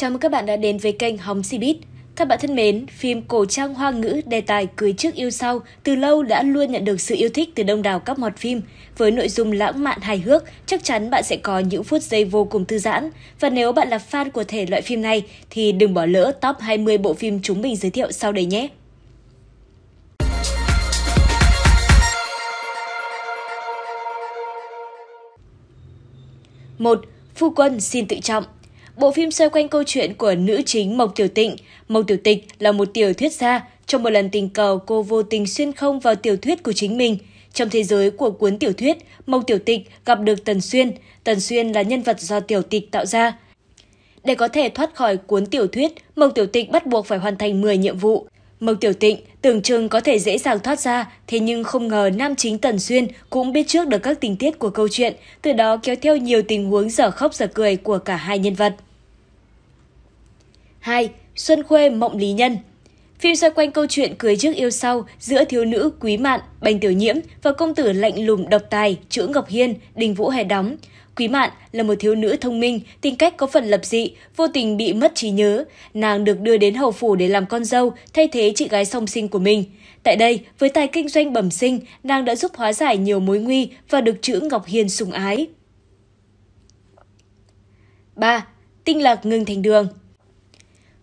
Chào mừng các bạn đã đến với kênh Hóng bít Các bạn thân mến, phim cổ trang hoa ngữ đề tài cưới trước yêu sau từ lâu đã luôn nhận được sự yêu thích từ đông đảo các mọt phim. Với nội dung lãng mạn hài hước, chắc chắn bạn sẽ có những phút giây vô cùng thư giãn. Và nếu bạn là fan của thể loại phim này thì đừng bỏ lỡ top 20 bộ phim chúng mình giới thiệu sau đây nhé. một Phu quân xin tự trọng Bộ phim xoay quanh câu chuyện của nữ chính Mộc Tiểu Tịnh. Mộc Tiểu Tịch là một tiểu thuyết gia. Trong một lần tình cờ, cô vô tình xuyên không vào tiểu thuyết của chính mình. Trong thế giới của cuốn tiểu thuyết, Mộc Tiểu Tịch gặp được Tần Xuyên. Tần Xuyên là nhân vật do tiểu tịch tạo ra. Để có thể thoát khỏi cuốn tiểu thuyết, Mộc Tiểu Tịch bắt buộc phải hoàn thành 10 nhiệm vụ. Mộc Tiểu Tịnh tưởng chừng có thể dễ dàng thoát ra, thế nhưng không ngờ nam chính Tần Xuyên cũng biết trước được các tình tiết của câu chuyện, từ đó kéo theo nhiều tình huống dở khóc dở cười của cả hai nhân vật. 2. Xuân Khuê Mộng Lý Nhân Phim xoay quanh câu chuyện cưới trước yêu sau giữa thiếu nữ Quý Mạn, Bành Tiểu Nhiễm và công tử lạnh lùng độc tài Chữ Ngọc Hiên, Đình Vũ Hải đóng. Quý Mạn là một thiếu nữ thông minh, tính cách có phần lập dị, vô tình bị mất trí nhớ. Nàng được đưa đến hầu phủ để làm con dâu, thay thế chị gái song sinh của mình. Tại đây, với tài kinh doanh bẩm sinh, nàng đã giúp hóa giải nhiều mối nguy và được chữ Ngọc Hiên sủng ái. 3. Tinh lạc ngưng thành đường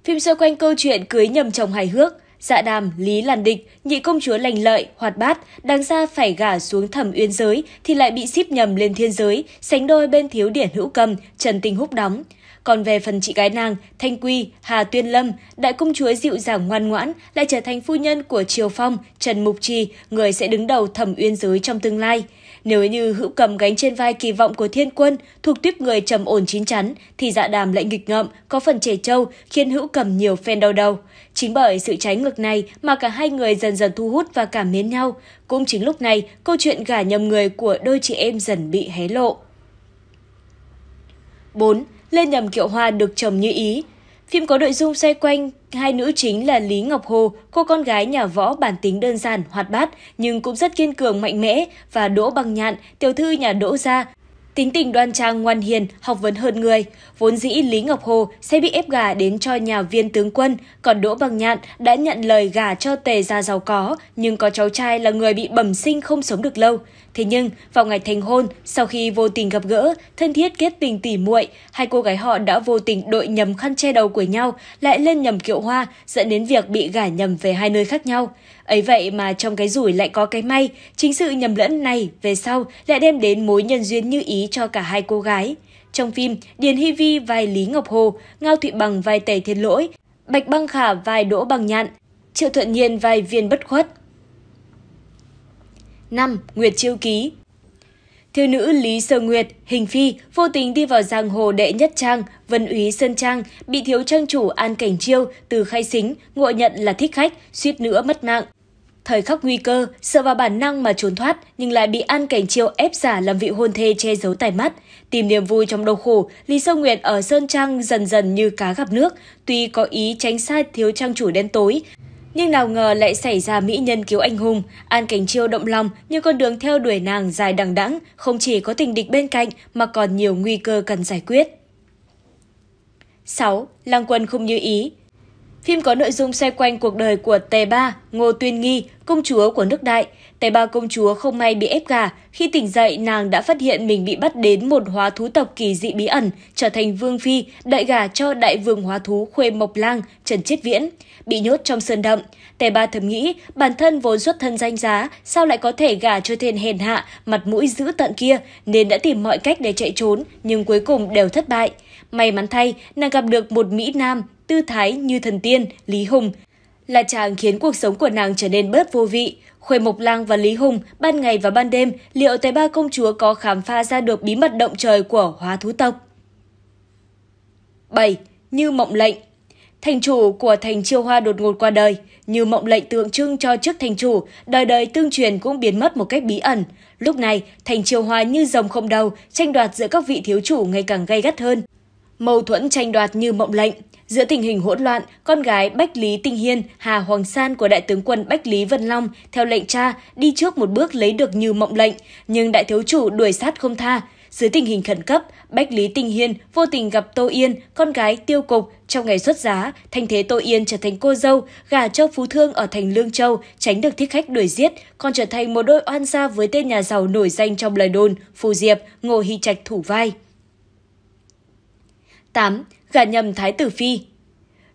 Phim xoay quanh câu chuyện cưới nhầm chồng hài hước, dạ đàm, lý làn địch, nhị công chúa lành lợi, hoạt bát, đáng ra phải gả xuống thẩm uyên giới thì lại bị ship nhầm lên thiên giới, sánh đôi bên thiếu điển hữu cầm, Trần Tinh Húc đóng. Còn về phần chị gái nàng, Thanh Quy, Hà Tuyên Lâm, đại công chúa dịu dàng ngoan ngoãn lại trở thành phu nhân của Triều Phong, Trần Mục Trì, người sẽ đứng đầu thẩm uyên giới trong tương lai. Nếu như hữu cầm gánh trên vai kỳ vọng của thiên quân thuộc tuyếp người trầm ổn chín chắn, thì dạ đàm lại nghịch ngợm, có phần trẻ trâu, khiến hữu cầm nhiều phen đau đầu. Chính bởi sự trái ngược này mà cả hai người dần dần thu hút và cảm mến nhau. Cũng chính lúc này, câu chuyện gả nhầm người của đôi chị em dần bị hé lộ. 4. Lên nhầm kiệu hoa được chồng như ý, Phim có nội dung xoay quanh hai nữ chính là Lý Ngọc Hồ, cô con gái nhà võ bản tính đơn giản, hoạt bát nhưng cũng rất kiên cường mạnh mẽ và Đỗ Bằng Nhạn, tiểu thư nhà Đỗ gia, Tính tình đoan trang ngoan hiền, học vấn hơn người. Vốn dĩ Lý Ngọc Hồ sẽ bị ép gả đến cho nhà viên tướng quân, còn Đỗ Bằng Nhạn đã nhận lời gả cho tề gia giàu có, nhưng có cháu trai là người bị bẩm sinh không sống được lâu. Thế nhưng, vào ngày thành hôn, sau khi vô tình gặp gỡ, thân thiết kết tình tỉ muội, hai cô gái họ đã vô tình đội nhầm khăn che đầu của nhau, lại lên nhầm kiệu hoa, dẫn đến việc bị gả nhầm về hai nơi khác nhau. Ấy vậy mà trong cái rủi lại có cái may, chính sự nhầm lẫn này về sau lại đem đến mối nhân duyên như ý cho cả hai cô gái. Trong phim, Điền Hy Vi vai Lý Ngọc Hồ, Ngao Thụy Bằng vai Tề Thiên Lỗi, Bạch Băng Khả vai Đỗ Bằng Nhạn, Triệu Thuận Nhiên vai Viên Bất Khuất. 5. Nguyệt Chiêu Ký Thiếu nữ Lý Sơ Nguyệt, Hình Phi, vô tình đi vào giang hồ đệ nhất trang, Vân úy Sơn Trang, bị thiếu trang chủ An Cảnh Chiêu từ khai xính, ngộ nhận là thích khách, suýt nữa mất mạng. Thời khắc nguy cơ, sợ vào bản năng mà trốn thoát, nhưng lại bị An Cảnh Chiêu ép giả làm vị hôn thê che giấu tài mắt. Tìm niềm vui trong đau khổ, Lý Sơ Nguyệt ở Sơn Trang dần dần như cá gặp nước, tuy có ý tránh xa thiếu trang chủ đen tối, nhưng nào ngờ lại xảy ra mỹ nhân cứu anh hùng, An Cảnh Chiêu động lòng như con đường theo đuổi nàng dài đằng đẵng, không chỉ có tình địch bên cạnh mà còn nhiều nguy cơ cần giải quyết. 6. Lăng quân không như ý Phim có nội dung xoay quanh cuộc đời của Tề Ba, Ngô Tuyên Nghi, công chúa của nước Đại. Tề Ba công chúa không may bị ép gà, khi tỉnh dậy nàng đã phát hiện mình bị bắt đến một hóa thú tộc kỳ dị bí ẩn, trở thành vương phi, đại gà cho đại vương hóa thú Khuê Mộc Lang, Trần Chiết Viễn, bị nhốt trong sơn động. Tề Ba thầm nghĩ, bản thân vốn xuất thân danh giá, sao lại có thể gà cho tên hèn hạ, mặt mũi dữ tận kia, nên đã tìm mọi cách để chạy trốn, nhưng cuối cùng đều thất bại. May mắn thay, nàng gặp được một Mỹ Nam tư thái như thần tiên, Lý Hùng, là chàng khiến cuộc sống của nàng trở nên bớt vô vị. Khuê Mộc Lang và Lý Hùng ban ngày và ban đêm liệu Tế Ba Công Chúa có khám phá ra được bí mật động trời của hóa thú tộc? 7. Như Mộng Lệnh Thành chủ của thành chiêu hoa đột ngột qua đời, như mộng lệnh tượng trưng cho trước thành chủ, đời đời tương truyền cũng biến mất một cách bí ẩn. Lúc này, thành chiêu hoa như rồng không đầu, tranh đoạt giữa các vị thiếu chủ ngày càng gay gắt hơn. Mâu thuẫn tranh đoạt như mộng lệnh. Giữa tình hình hỗn loạn, con gái Bách Lý Tinh Hiên, Hà Hoàng San của đại tướng quân Bách Lý Vân Long theo lệnh cha đi trước một bước lấy được như mộng lệnh, nhưng đại thiếu chủ đuổi sát không tha. Dưới tình hình khẩn cấp, Bách Lý Tinh Hiên vô tình gặp Tô Yên, con gái tiêu cục. Trong ngày xuất giá, thanh thế Tô Yên trở thành cô dâu, gà cho phú thương ở thành Lương Châu, tránh được thích khách đuổi giết, còn trở thành một đôi oan gia với tên nhà giàu nổi danh trong lời đồn, Phù Diệp, Ngô Hy Trạch thủ vai. 8. Gả nhầm Thái Tử Phi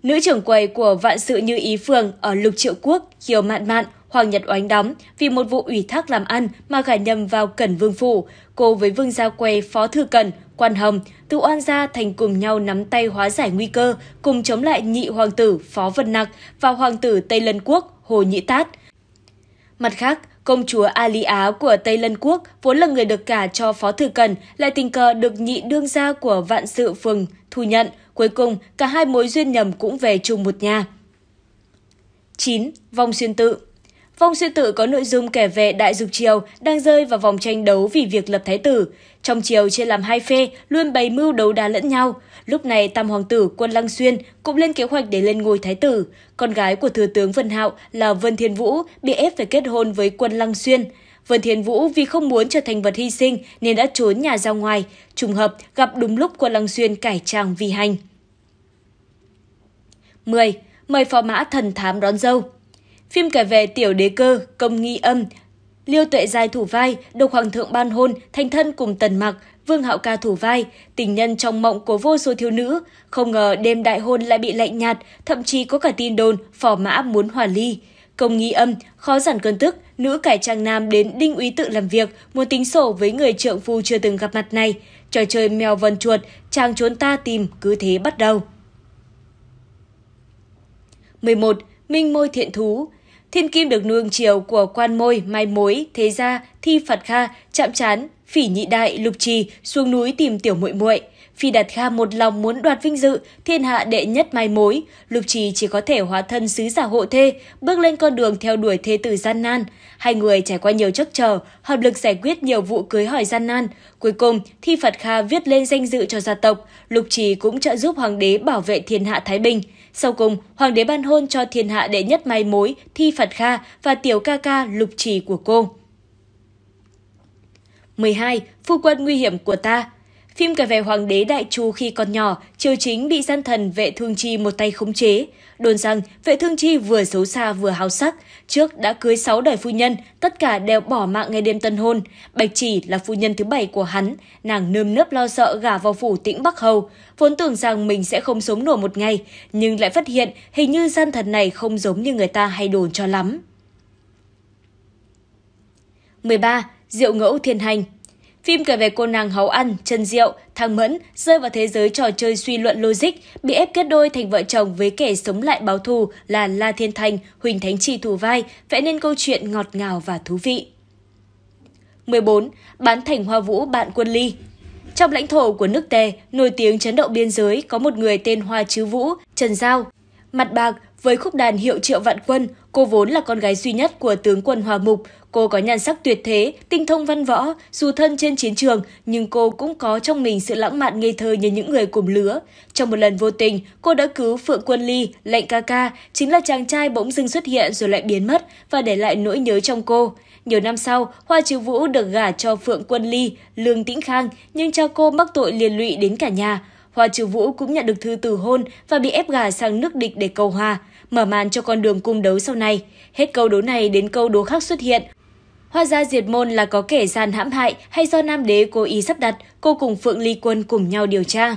Nữ trưởng quầy của vạn sự như Ý Phường ở Lục Triệu Quốc, Kiều Mạn Mạn, Hoàng Nhật Oánh đóng vì một vụ ủy thác làm ăn mà gả nhầm vào Cẩn Vương Phủ. Cô với Vương Gia Quê, Phó Thư Cẩn, Quan Hồng, từ oan gia thành cùng nhau nắm tay hóa giải nguy cơ, cùng chống lại nhị hoàng tử Phó Vân Nặc và hoàng tử Tây Lân Quốc, Hồ Nhĩ Tát. Mặt khác, Công chúa Ali Á của Tây Lân Quốc vốn là người được cả cho Phó Thư Cần, lại tình cờ được nhị đương gia của Vạn Sự phường thu nhận. Cuối cùng, cả hai mối duyên nhầm cũng về chung một nhà. 9. vòng xuyên tự Vòng sư tử có nội dung kẻ về Đại Dục Triều đang rơi vào vòng tranh đấu vì việc lập thái tử. Trong triều chia làm hai phe, luôn bày mưu đấu đá lẫn nhau. Lúc này Tam Hoàng tử quân Lăng Xuyên cũng lên kế hoạch để lên ngôi thái tử. Con gái của thừa tướng Vân Hạo là Vân Thiên Vũ bị ép phải kết hôn với quân Lăng Xuyên. Vân Thiên Vũ vì không muốn trở thành vật hy sinh nên đã trốn nhà ra ngoài, trùng hợp gặp đúng lúc quân Lăng Xuyên cải trang vi hành. 10. Mời phò mã thần thám đón dâu Phim kể về tiểu đế cơ, công nghi âm, Liêu Tuệ Giai thủ vai, Độc Hoàng thượng ban hôn, thanh thân cùng Tần Mặc, Vương Hạo Ca thủ vai, tình nhân trong mộng của vô số thiếu nữ. Không ngờ đêm đại hôn lại bị lạnh nhạt, thậm chí có cả tin đồn phò mã muốn hòa ly. Công nghi âm, khó giản cơn tức, nữ cải trang nam đến đinh úy tự làm việc, muốn tính sổ với người trượng phu chưa từng gặp mặt này. Trò chơi mèo vần chuột, chàng trốn ta tìm, cứ thế bắt đầu. 11. Minh môi thiện thú Thiên kim được nuông chiều của quan môi, mai mối, thế gia, thi Phật kha, chạm chán, phỉ nhị đại, lục trì, xuống núi tìm tiểu muội muội. Phi Đạt Kha một lòng muốn đoạt vinh dự, thiên hạ đệ nhất mai mối, Lục Trì chỉ có thể hóa thân sứ giả hộ thê, bước lên con đường theo đuổi thê tử gian nan. Hai người trải qua nhiều trắc trở, hợp lực giải quyết nhiều vụ cưới hỏi gian nan. Cuối cùng, Thi Phật Kha viết lên danh dự cho gia tộc, Lục Trì cũng trợ giúp hoàng đế bảo vệ thiên hạ Thái Bình. Sau cùng, hoàng đế ban hôn cho thiên hạ đệ nhất mai mối Thi phật Kha và tiểu ca ca Lục Trì của cô. 12. Phu quân nguy hiểm của ta Phim kể về hoàng đế đại chu khi còn nhỏ, triều chính bị gian thần vệ thương chi một tay khống chế. Đồn rằng vệ thương chi vừa xấu xa vừa háo sắc, trước đã cưới 6 đời phu nhân, tất cả đều bỏ mạng ngay đêm tân hôn. Bạch chỉ là phu nhân thứ bảy của hắn, nàng nơm nớp lo sợ gả vào phủ tĩnh Bắc Hầu. Vốn tưởng rằng mình sẽ không sống nổi một ngày, nhưng lại phát hiện hình như gian thần này không giống như người ta hay đồn cho lắm. 13. Diệu ngẫu thiên hành Phim kể về cô nàng háu ăn, chân rượu, thang mẫn, rơi vào thế giới trò chơi suy luận logic, bị ép kết đôi thành vợ chồng với kẻ sống lại báo thù là La Thiên Thành, Huỳnh Thánh Trì thủ vai, vẽ nên câu chuyện ngọt ngào và thú vị. 14. Bán thành hoa vũ bạn quân ly Trong lãnh thổ của nước Tề, nổi tiếng chấn động biên giới có một người tên Hoa Chứ Vũ, Trần Giao. Mặt bạc, với khúc đàn hiệu Triệu Vạn Quân, cô vốn là con gái duy nhất của tướng quân Hòa Mục. Cô có nhan sắc tuyệt thế, tinh thông văn võ, dù thân trên chiến trường, nhưng cô cũng có trong mình sự lãng mạn ngây thơ như những người cùng lứa. Trong một lần vô tình, cô đã cứu Phượng Quân Ly, lệnh ca ca, chính là chàng trai bỗng dưng xuất hiện rồi lại biến mất và để lại nỗi nhớ trong cô. Nhiều năm sau, Hoa Chiếu Vũ được gả cho Phượng Quân Ly, Lương Tĩnh Khang, nhưng cha cô mắc tội liên lụy đến cả nhà. Hoa Trừ Vũ cũng nhận được thư từ hôn và bị ép gà sang nước địch để cầu hòa, mở màn cho con đường cung đấu sau này. Hết câu đố này đến câu đố khác xuất hiện. Hoa gia diệt môn là có kẻ gian hãm hại hay do nam đế cố ý sắp đặt, cô cùng Phượng Ly Quân cùng nhau điều tra.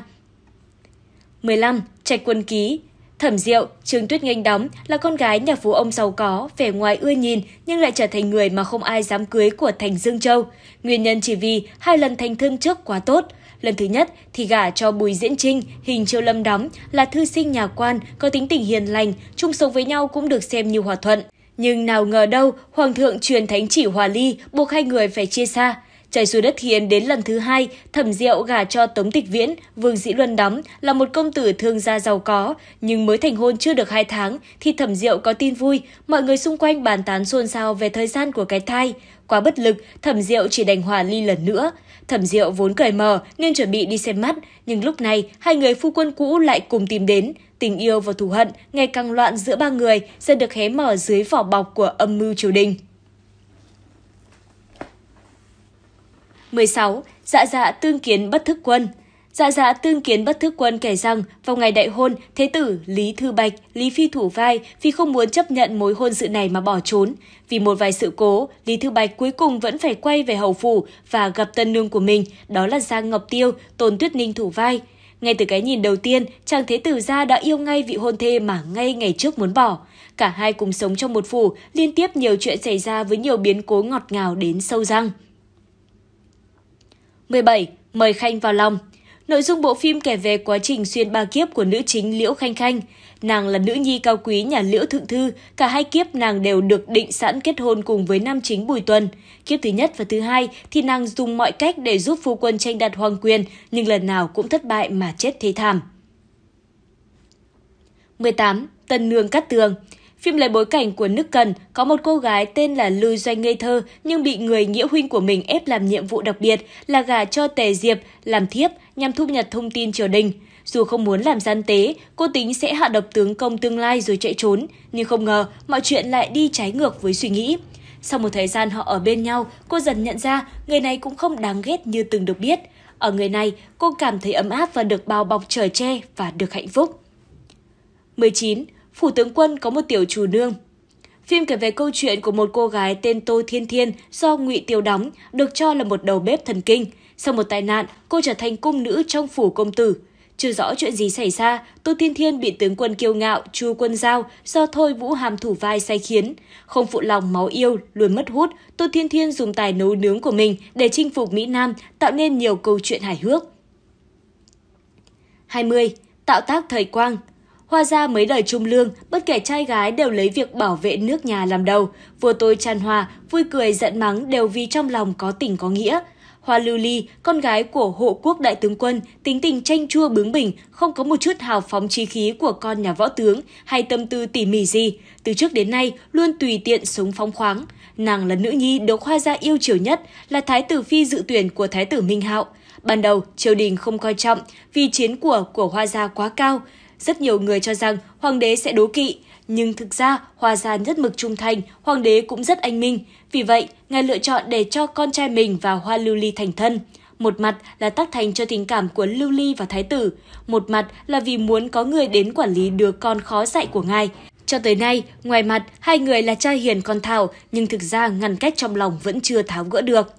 15. Trạch quân ký Thẩm Diệu, Trương Tuyết Nghênh đóng là con gái nhà phú ông giàu có, vẻ ngoài ưa nhìn nhưng lại trở thành người mà không ai dám cưới của Thành Dương Châu. Nguyên nhân chỉ vì hai lần thành thương trước quá tốt, Lần thứ nhất thì gả cho Bùi Diễn Trinh, Hình Chiêu Lâm đóng, là thư sinh nhà quan, có tính tình hiền lành, chung sống với nhau cũng được xem như hòa thuận. Nhưng nào ngờ đâu, Hoàng thượng truyền thánh chỉ hòa ly, buộc hai người phải chia xa. Trời xuống đất hiền đến lần thứ hai, thẩm diệu gả cho Tống Tịch Viễn, Vương dĩ Luân đóng là một công tử thương gia giàu có. Nhưng mới thành hôn chưa được hai tháng thì thẩm diệu có tin vui, mọi người xung quanh bàn tán xôn xao về thời gian của cái thai. Quá bất lực, Thẩm Diệu chỉ đành hòa ly lần nữa. Thẩm Diệu vốn cởi mở nên chuẩn bị đi xem mắt, nhưng lúc này hai người phu quân cũ lại cùng tìm đến. Tình yêu và thù hận ngày càng loạn giữa ba người dần được hé mở dưới vỏ bọc của âm mưu triều đình. 16. Dạ dạ tương kiến bất thức quân Dạ dạ tương kiến bất thức quân kể rằng vào ngày đại hôn, thế tử Lý Thư Bạch, Lý Phi thủ vai vì không muốn chấp nhận mối hôn sự này mà bỏ trốn. Vì một vài sự cố, Lý Thư Bạch cuối cùng vẫn phải quay về hầu phủ và gặp tân nương của mình, đó là Giang Ngọc Tiêu, Tôn Tuyết Ninh thủ vai. Ngay từ cái nhìn đầu tiên, chàng thế tử gia đã yêu ngay vị hôn thê mà ngay ngày trước muốn bỏ. Cả hai cùng sống trong một phủ, liên tiếp nhiều chuyện xảy ra với nhiều biến cố ngọt ngào đến sâu răng. 17. Mời Khanh vào lòng Nội dung bộ phim kể về quá trình xuyên ba kiếp của nữ chính Liễu Khanh Khanh. Nàng là nữ nhi cao quý nhà Liễu Thượng Thư, cả hai kiếp nàng đều được định sẵn kết hôn cùng với nam chính Bùi Tuân. Kiếp thứ nhất và thứ hai thì nàng dùng mọi cách để giúp phu quân tranh đạt hoàng quyền, nhưng lần nào cũng thất bại mà chết thế thảm. 18. Tân Nương Cát Tường Phim lấy bối cảnh của nước Cần, có một cô gái tên là Lưu Doanh ngây thơ nhưng bị người nghĩa huynh của mình ép làm nhiệm vụ đặc biệt là gả cho Tề Diệp, làm thiếp nhằm thu nhật thông tin triều đình. Dù không muốn làm gian tế, cô tính sẽ hạ độc tướng công tương lai rồi chạy trốn, nhưng không ngờ mọi chuyện lại đi trái ngược với suy nghĩ. Sau một thời gian họ ở bên nhau, cô dần nhận ra người này cũng không đáng ghét như từng được biết. Ở người này, cô cảm thấy ấm áp và được bao bọc trời che và được hạnh phúc. 19. Phủ tướng quân có một tiểu chủ nương Phim kể về câu chuyện của một cô gái tên Tô Thiên Thiên do Ngụy Tiêu đóng, được cho là một đầu bếp thần kinh – sau một tai nạn, cô trở thành cung nữ trong phủ công tử. Chưa rõ chuyện gì xảy ra, Tô Thiên Thiên bị tướng quân kiêu ngạo Chu Quân Giao do Thôi Vũ Hàm thủ vai sai khiến. Không phụ lòng máu yêu, luôn mất hút, Tô Thiên Thiên dùng tài nấu nướng của mình để chinh phục Mỹ Nam, tạo nên nhiều câu chuyện hài hước. 20. Tạo tác thời quang Hoa gia mấy đời trung lương, bất kể trai gái đều lấy việc bảo vệ nước nhà làm đầu. Vua tôi tràn hòa, vui cười giận mắng đều vì trong lòng có tình có nghĩa – Hoa Lưu Ly, con gái của hộ quốc đại tướng quân, tính tình chanh chua bướng bỉnh, không có một chút hào phóng trí khí của con nhà võ tướng hay tâm tư tỉ mỉ gì. Từ trước đến nay, luôn tùy tiện sống phóng khoáng. Nàng là nữ nhi được Hoa gia yêu chiều nhất, là thái tử phi dự tuyển của thái tử Minh Hạo. Ban đầu, triều đình không coi trọng vì chiến của của Hoa gia quá cao. Rất nhiều người cho rằng hoàng đế sẽ đố kỵ, nhưng thực ra, Hoa Gia rất mực trung thành, hoàng đế cũng rất anh minh. Vì vậy, ngài lựa chọn để cho con trai mình và Hoa Lưu Ly thành thân. Một mặt là tác thành cho tình cảm của Lưu Ly và Thái tử, một mặt là vì muốn có người đến quản lý đứa con khó dạy của ngài. Cho tới nay, ngoài mặt, hai người là cha hiền con thảo, nhưng thực ra ngăn cách trong lòng vẫn chưa tháo gỡ được.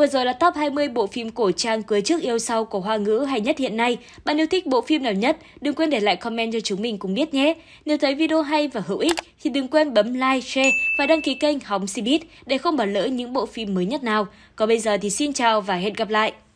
Vừa rồi là top 20 bộ phim cổ trang cưới trước yêu sau của Hoa ngữ hay nhất hiện nay. Bạn yêu thích bộ phim nào nhất? Đừng quên để lại comment cho chúng mình cùng biết nhé. Nếu thấy video hay và hữu ích thì đừng quên bấm like, share và đăng ký kênh Hóng Cbiz để không bỏ lỡ những bộ phim mới nhất nào. Còn bây giờ thì xin chào và hẹn gặp lại!